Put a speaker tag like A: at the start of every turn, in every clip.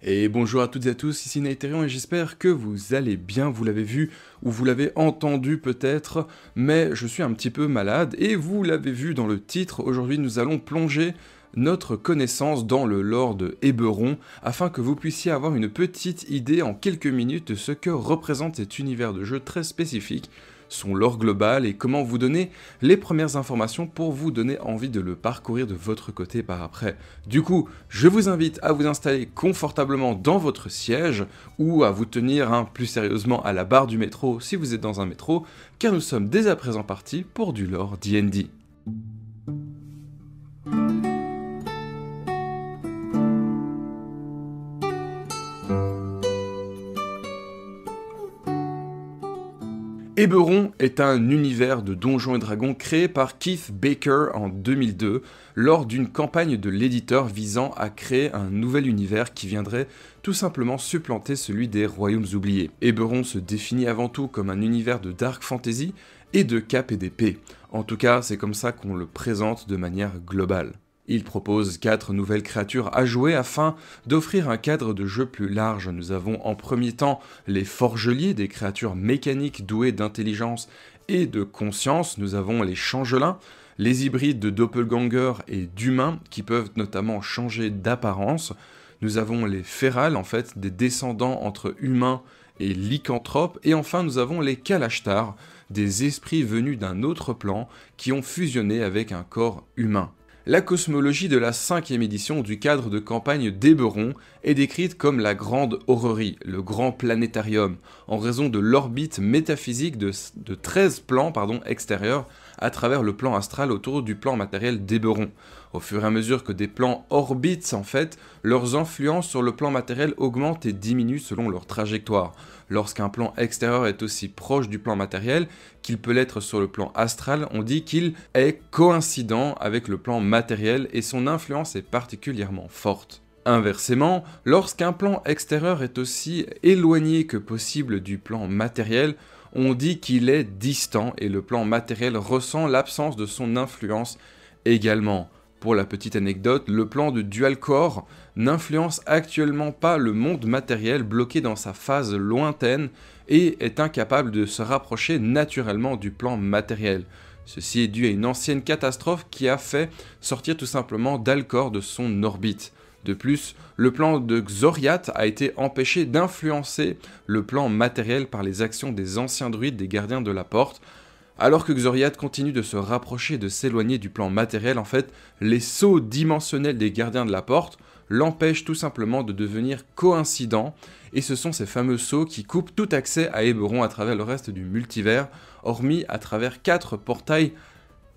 A: Et bonjour à toutes et à tous, ici Naïterion et j'espère que vous allez bien, vous l'avez vu ou vous l'avez entendu peut-être, mais je suis un petit peu malade et vous l'avez vu dans le titre, aujourd'hui nous allons plonger notre connaissance dans le lore de Eberron afin que vous puissiez avoir une petite idée en quelques minutes de ce que représente cet univers de jeu très spécifique, son lore global et comment vous donner les premières informations pour vous donner envie de le parcourir de votre côté par après. Du coup, je vous invite à vous installer confortablement dans votre siège ou à vous tenir hein, plus sérieusement à la barre du métro si vous êtes dans un métro, car nous sommes dès à présent partis pour du lore D&D. Eberron est un univers de donjons et dragons créé par Keith Baker en 2002 lors d'une campagne de l'éditeur visant à créer un nouvel univers qui viendrait tout simplement supplanter celui des royaumes oubliés. Eberron se définit avant tout comme un univers de dark fantasy et de cap et d'épée. En tout cas, c'est comme ça qu'on le présente de manière globale. Il propose quatre nouvelles créatures à jouer afin d'offrir un cadre de jeu plus large. Nous avons en premier temps les forgeliers, des créatures mécaniques douées d'intelligence et de conscience. Nous avons les changelins, les hybrides de doppelganger et d'humains qui peuvent notamment changer d'apparence. Nous avons les férales, en fait, des descendants entre humains et lycanthropes. Et enfin, nous avons les Kalashtars, des esprits venus d'un autre plan qui ont fusionné avec un corps humain la cosmologie de la cinquième édition du cadre de campagne d'Héberon est décrite comme la grande horrerie, le grand planétarium, en raison de l'orbite métaphysique de, de 13 plans extérieurs à travers le plan astral autour du plan matériel d'Héberon. Au fur et à mesure que des plans orbitent en fait, leurs influences sur le plan matériel augmentent et diminuent selon leur trajectoire. Lorsqu'un plan extérieur est aussi proche du plan matériel qu'il peut l'être sur le plan astral, on dit qu'il est coïncident avec le plan matériel et son influence est particulièrement forte. Inversement, lorsqu'un plan extérieur est aussi éloigné que possible du plan matériel, on dit qu'il est distant et le plan matériel ressent l'absence de son influence également. Pour la petite anecdote, le plan de Dual n'influence actuellement pas le monde matériel bloqué dans sa phase lointaine et est incapable de se rapprocher naturellement du plan matériel. Ceci est dû à une ancienne catastrophe qui a fait sortir tout simplement Dalcor de son orbite. De plus, le plan de Xoriath a été empêché d'influencer le plan matériel par les actions des anciens druides des gardiens de la porte. Alors que Xoriath continue de se rapprocher et de s'éloigner du plan matériel, en fait, les sauts dimensionnels des gardiens de la porte l'empêchent tout simplement de devenir coïncident, et ce sont ces fameux sauts qui coupent tout accès à Héberon à travers le reste du multivers, hormis à travers quatre portails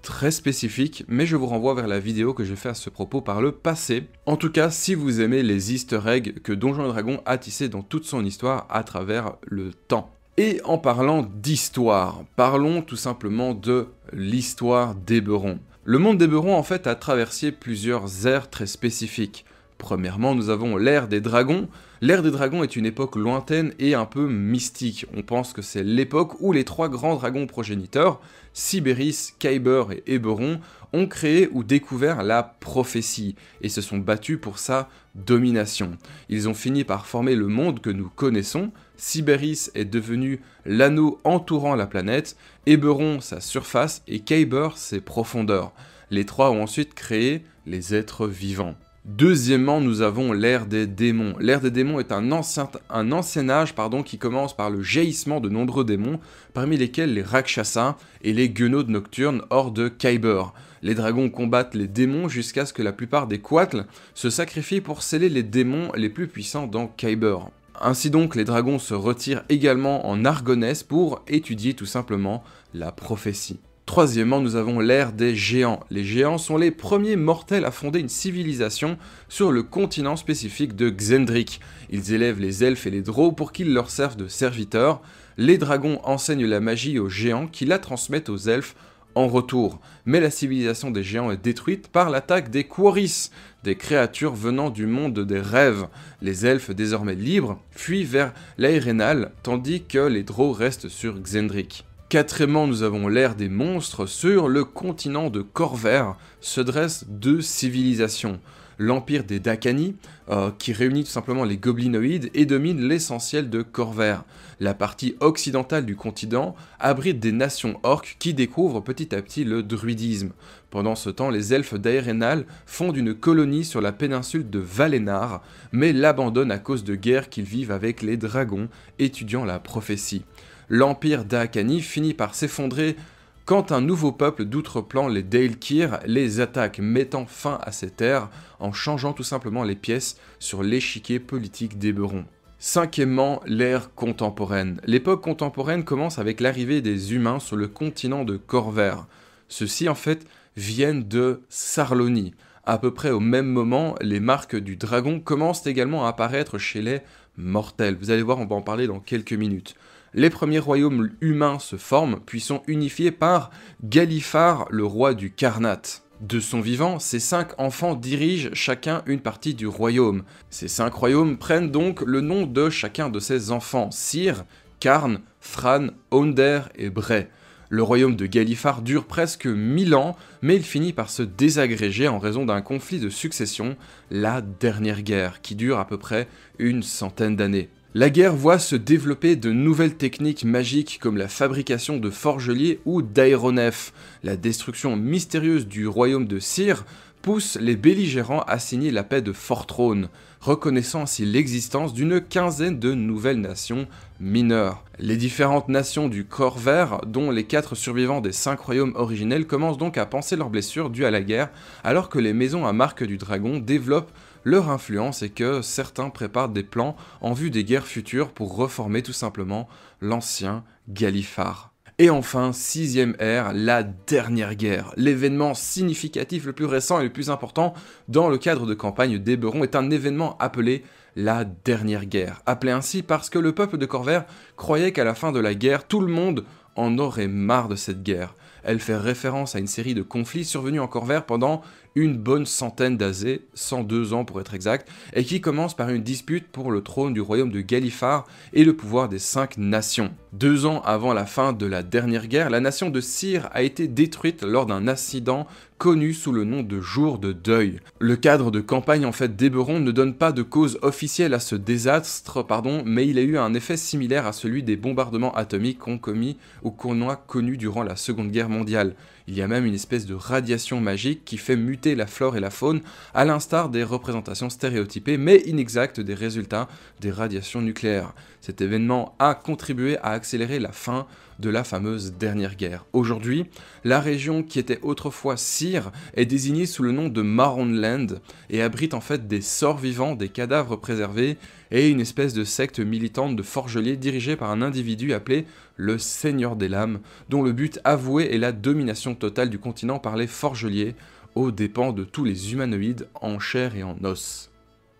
A: très spécifique, mais je vous renvoie vers la vidéo que j'ai fait à ce propos par le passé. En tout cas, si vous aimez les easter eggs que Donjon Dragon a tissé dans toute son histoire à travers le temps. Et en parlant d'histoire, parlons tout simplement de l'histoire d'Héberon. Le monde d'Eberon en fait a traversé plusieurs ères très spécifiques. Premièrement, nous avons l'ère des dragons, L'ère des dragons est une époque lointaine et un peu mystique. On pense que c'est l'époque où les trois grands dragons progéniteurs, Sibéris, Kyber et Héberon, ont créé ou découvert la prophétie et se sont battus pour sa domination. Ils ont fini par former le monde que nous connaissons. Sibéris est devenu l'anneau entourant la planète, Héberon sa surface et Kyber ses profondeurs. Les trois ont ensuite créé les êtres vivants. Deuxièmement, nous avons l'ère des démons. L'ère des démons est un ancien, un âge pardon, qui commence par le jaillissement de nombreux démons, parmi lesquels les Rakshasas et les guenaudes nocturnes hors de kyber, Les dragons combattent les démons jusqu'à ce que la plupart des Quatles se sacrifient pour sceller les démons les plus puissants dans kyber. Ainsi donc, les dragons se retirent également en Argonès pour étudier tout simplement la prophétie. Troisièmement, nous avons l'ère des géants. Les géants sont les premiers mortels à fonder une civilisation sur le continent spécifique de Xendric. Ils élèvent les elfes et les drôs pour qu'ils leur servent de serviteurs. Les dragons enseignent la magie aux géants qui la transmettent aux elfes en retour. Mais la civilisation des géants est détruite par l'attaque des Quaris, des créatures venant du monde des rêves. Les elfes, désormais libres, fuient vers l'Aérénal, tandis que les drôs restent sur Xendric. Quatrièmement, nous avons l'ère des monstres. Sur le continent de Corvair se dressent deux civilisations. L'empire des Dakani, euh, qui réunit tout simplement les goblinoïdes et domine l'essentiel de Corvair. La partie occidentale du continent abrite des nations orques qui découvrent petit à petit le druidisme. Pendant ce temps, les elfes d'Aerenal fondent une colonie sur la péninsule de Valenar, mais l'abandonnent à cause de guerres qu'ils vivent avec les dragons, étudiant la prophétie l'empire d'Akani finit par s'effondrer quand un nouveau peuple d'outre-plan, les Delkir les attaque, mettant fin à cette terres en changeant tout simplement les pièces sur l'échiquier politique d'Eberon. Cinquièmement, l'ère contemporaine. L'époque contemporaine commence avec l'arrivée des humains sur le continent de Corvair. Ceux-ci, en fait, viennent de Sarlonie. À peu près au même moment, les marques du dragon commencent également à apparaître chez les mortels. Vous allez voir, on va en parler dans quelques minutes les premiers royaumes humains se forment, puis sont unifiés par Galifar, le roi du Karnat. De son vivant, ses cinq enfants dirigent chacun une partie du royaume. Ces cinq royaumes prennent donc le nom de chacun de ses enfants, Cyr, Karn, Fran, Onder et Bray. Le royaume de Galifar dure presque 1000 ans, mais il finit par se désagréger en raison d'un conflit de succession, la dernière guerre, qui dure à peu près une centaine d'années. La guerre voit se développer de nouvelles techniques magiques comme la fabrication de forgeliers ou d'aéronefs. La destruction mystérieuse du royaume de Cire pousse les belligérants à signer la paix de Fortrone, reconnaissant ainsi l'existence d'une quinzaine de nouvelles nations mineures. Les différentes nations du corps vert, dont les quatre survivants des cinq royaumes originels, commencent donc à penser leurs blessures dues à la guerre, alors que les maisons à marque du dragon développent leur influence et que certains préparent des plans en vue des guerres futures pour reformer tout simplement l'ancien Galifard. Et enfin, sixième ère, la dernière guerre. L'événement significatif le plus récent et le plus important dans le cadre de campagne d'Eberon est un événement appelé la dernière guerre, appelé ainsi parce que le peuple de Corvair croyait qu'à la fin de la guerre, tout le monde en aurait marre de cette guerre. Elle fait référence à une série de conflits survenus en Corvair pendant une bonne centaine d'azés, 102 ans pour être exact, et qui commence par une dispute pour le trône du royaume de Galifar et le pouvoir des cinq nations. Deux ans avant la fin de la dernière guerre, la nation de Cire a été détruite lors d'un accident connu sous le nom de jour de deuil. Le cadre de campagne en fait d'Eberon ne donne pas de cause officielle à ce désastre, pardon, mais il a eu un effet similaire à celui des bombardements atomiques qu'ont commis aux Cournois connus durant la Seconde Guerre mondiale. Il y a même une espèce de radiation magique qui fait muter la flore et la faune, à l'instar des représentations stéréotypées mais inexactes des résultats des radiations nucléaires. Cet événement a contribué à accélérer la fin de la fameuse dernière guerre. Aujourd'hui, la région qui était autrefois Cire est désignée sous le nom de Maronland et abrite en fait des sorts vivants, des cadavres préservés et une espèce de secte militante de forgeliers dirigée par un individu appelé le Seigneur des Lames, dont le but avoué est la domination totale du continent par les forgeliers aux dépens de tous les humanoïdes en chair et en os.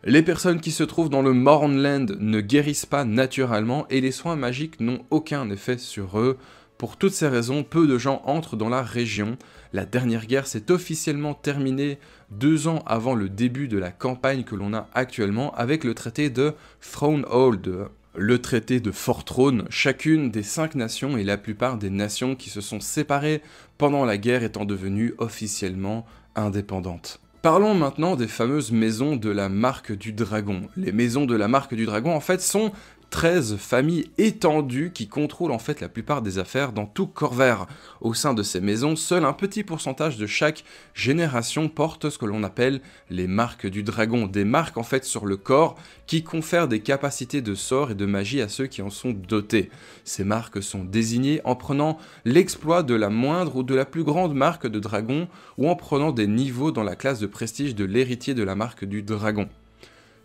A: Les personnes qui se trouvent dans le Mornland ne guérissent pas naturellement et les soins magiques n'ont aucun effet sur eux. Pour toutes ces raisons, peu de gens entrent dans la région. La dernière guerre s'est officiellement terminée deux ans avant le début de la campagne que l'on a actuellement avec le traité de Thronehold. Le traité de Fort chacune des cinq nations et la plupart des nations qui se sont séparées pendant la guerre étant devenues officiellement indépendantes. Parlons maintenant des fameuses maisons de la marque du dragon. Les maisons de la marque du dragon, en fait, sont 13 familles étendues qui contrôlent en fait la plupart des affaires dans tout Corvair. Au sein de ces maisons, seul un petit pourcentage de chaque génération porte ce que l'on appelle les marques du dragon, des marques en fait sur le corps qui confèrent des capacités de sort et de magie à ceux qui en sont dotés. Ces marques sont désignées en prenant l'exploit de la moindre ou de la plus grande marque de dragon ou en prenant des niveaux dans la classe de prestige de l'héritier de la marque du dragon.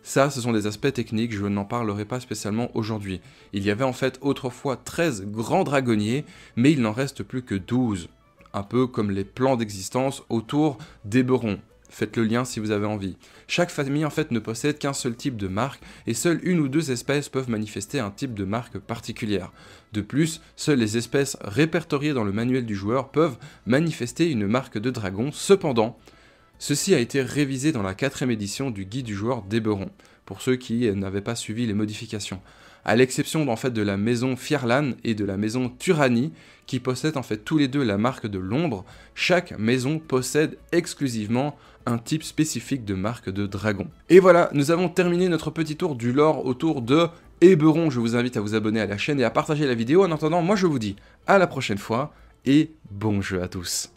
A: Ça, ce sont des aspects techniques, je n'en parlerai pas spécialement aujourd'hui. Il y avait en fait autrefois 13 grands dragonniers, mais il n'en reste plus que 12. Un peu comme les plans d'existence autour d'Eberon. Faites le lien si vous avez envie. Chaque famille en fait ne possède qu'un seul type de marque et seules une ou deux espèces peuvent manifester un type de marque particulière. De plus, seules les espèces répertoriées dans le manuel du joueur peuvent manifester une marque de dragon. Cependant, Ceci a été révisé dans la quatrième édition du guide du joueur d'Eberon, pour ceux qui n'avaient pas suivi les modifications, à l'exception fait de la maison Fierlan et de la maison Turani, qui possèdent en fait tous les deux la marque de l'ombre, chaque maison possède exclusivement un type spécifique de marque de dragon. Et voilà, nous avons terminé notre petit tour du lore autour de Eberon, je vous invite à vous abonner à la chaîne et à partager la vidéo. En attendant, moi je vous dis à la prochaine fois et bon jeu à tous.